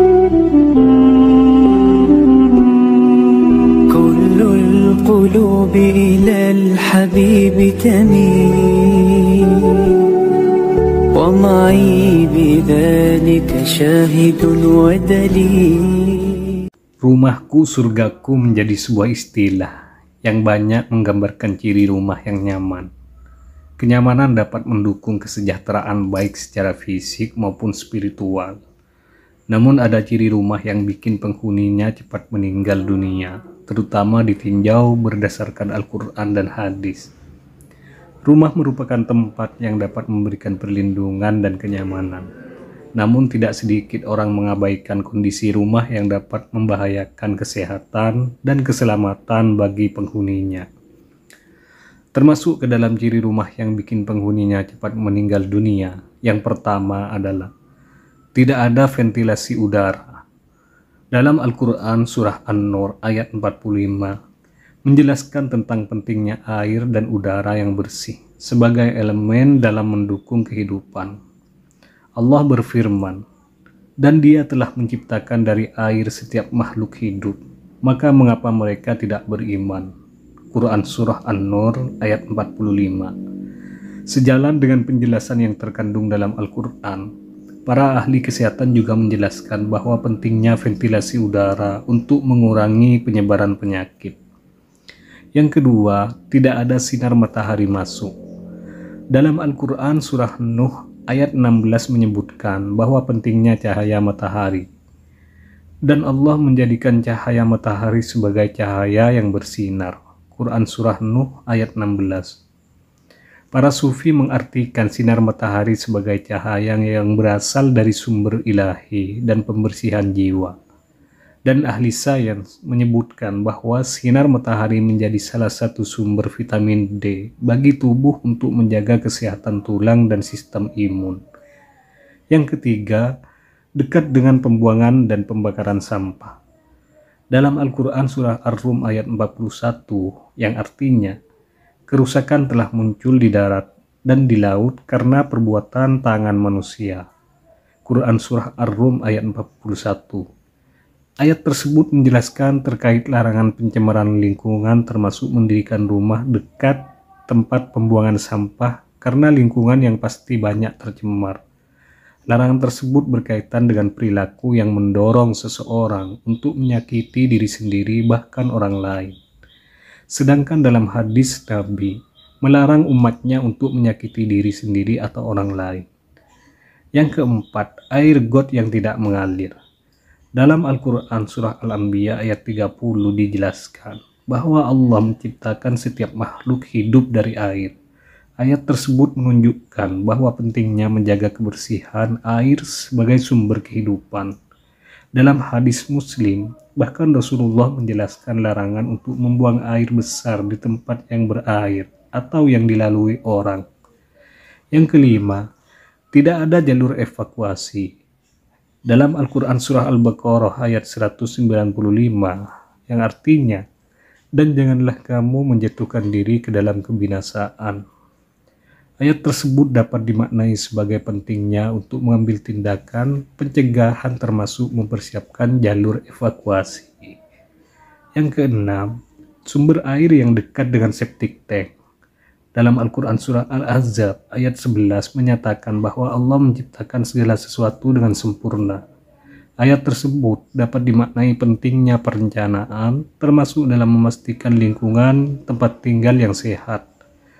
Rumahku surgaku menjadi sebuah istilah yang banyak menggambarkan ciri rumah yang nyaman. Kenyamanan dapat mendukung kesejahteraan baik secara fisik maupun spiritual. Namun ada ciri rumah yang bikin penghuninya cepat meninggal dunia, terutama ditinjau berdasarkan Al-Quran dan hadis. Rumah merupakan tempat yang dapat memberikan perlindungan dan kenyamanan. Namun tidak sedikit orang mengabaikan kondisi rumah yang dapat membahayakan kesehatan dan keselamatan bagi penghuninya termasuk ke dalam ciri rumah yang bikin penghuninya cepat meninggal dunia. Yang pertama adalah tidak ada ventilasi udara. Dalam Al-Quran Surah An-Nur ayat 45 menjelaskan tentang pentingnya air dan udara yang bersih sebagai elemen dalam mendukung kehidupan. Allah berfirman, dan dia telah menciptakan dari air setiap makhluk hidup, maka mengapa mereka tidak beriman? Quran Surah An-Nur ayat 45 Sejalan dengan penjelasan yang terkandung dalam Al-Quran, Para ahli kesehatan juga menjelaskan bahwa pentingnya ventilasi udara untuk mengurangi penyebaran penyakit. Yang kedua, tidak ada sinar matahari masuk. Dalam Al-Quran Surah Nuh ayat 16 menyebutkan bahwa pentingnya cahaya matahari. Dan Allah menjadikan cahaya matahari sebagai cahaya yang bersinar. Quran Surah Nuh ayat 16 Para sufi mengartikan sinar matahari sebagai cahaya yang berasal dari sumber ilahi dan pembersihan jiwa. Dan ahli sains menyebutkan bahwa sinar matahari menjadi salah satu sumber vitamin D bagi tubuh untuk menjaga kesehatan tulang dan sistem imun. Yang ketiga, dekat dengan pembuangan dan pembakaran sampah. Dalam Al-Quran Surah Ar-Rum ayat 41 yang artinya, kerusakan telah muncul di darat dan di laut karena perbuatan tangan manusia. Quran Surah Ar-Rum ayat 41 Ayat tersebut menjelaskan terkait larangan pencemaran lingkungan termasuk mendirikan rumah dekat tempat pembuangan sampah karena lingkungan yang pasti banyak tercemar. Larangan tersebut berkaitan dengan perilaku yang mendorong seseorang untuk menyakiti diri sendiri, bahkan orang lain. Sedangkan dalam hadis Nabi melarang umatnya untuk menyakiti diri sendiri atau orang lain. Yang keempat, air got yang tidak mengalir. Dalam Al-Quran Surah Al-Anbiya ayat 30 dijelaskan bahwa Allah menciptakan setiap makhluk hidup dari air. Ayat tersebut menunjukkan bahwa pentingnya menjaga kebersihan air sebagai sumber kehidupan. Dalam hadis Muslim, bahkan Rasulullah menjelaskan larangan untuk membuang air besar di tempat yang berair atau yang dilalui orang. Yang kelima, tidak ada jalur evakuasi. Dalam Al-Quran Surah Al-Baqarah ayat 195 yang artinya, dan janganlah kamu menjatuhkan diri ke dalam kebinasaan Ayat tersebut dapat dimaknai sebagai pentingnya untuk mengambil tindakan pencegahan termasuk mempersiapkan jalur evakuasi. Yang keenam, sumber air yang dekat dengan septic tank. Dalam Al-Quran Surah Al-Ahzab ayat 11 menyatakan bahwa Allah menciptakan segala sesuatu dengan sempurna. Ayat tersebut dapat dimaknai pentingnya perencanaan termasuk dalam memastikan lingkungan tempat tinggal yang sehat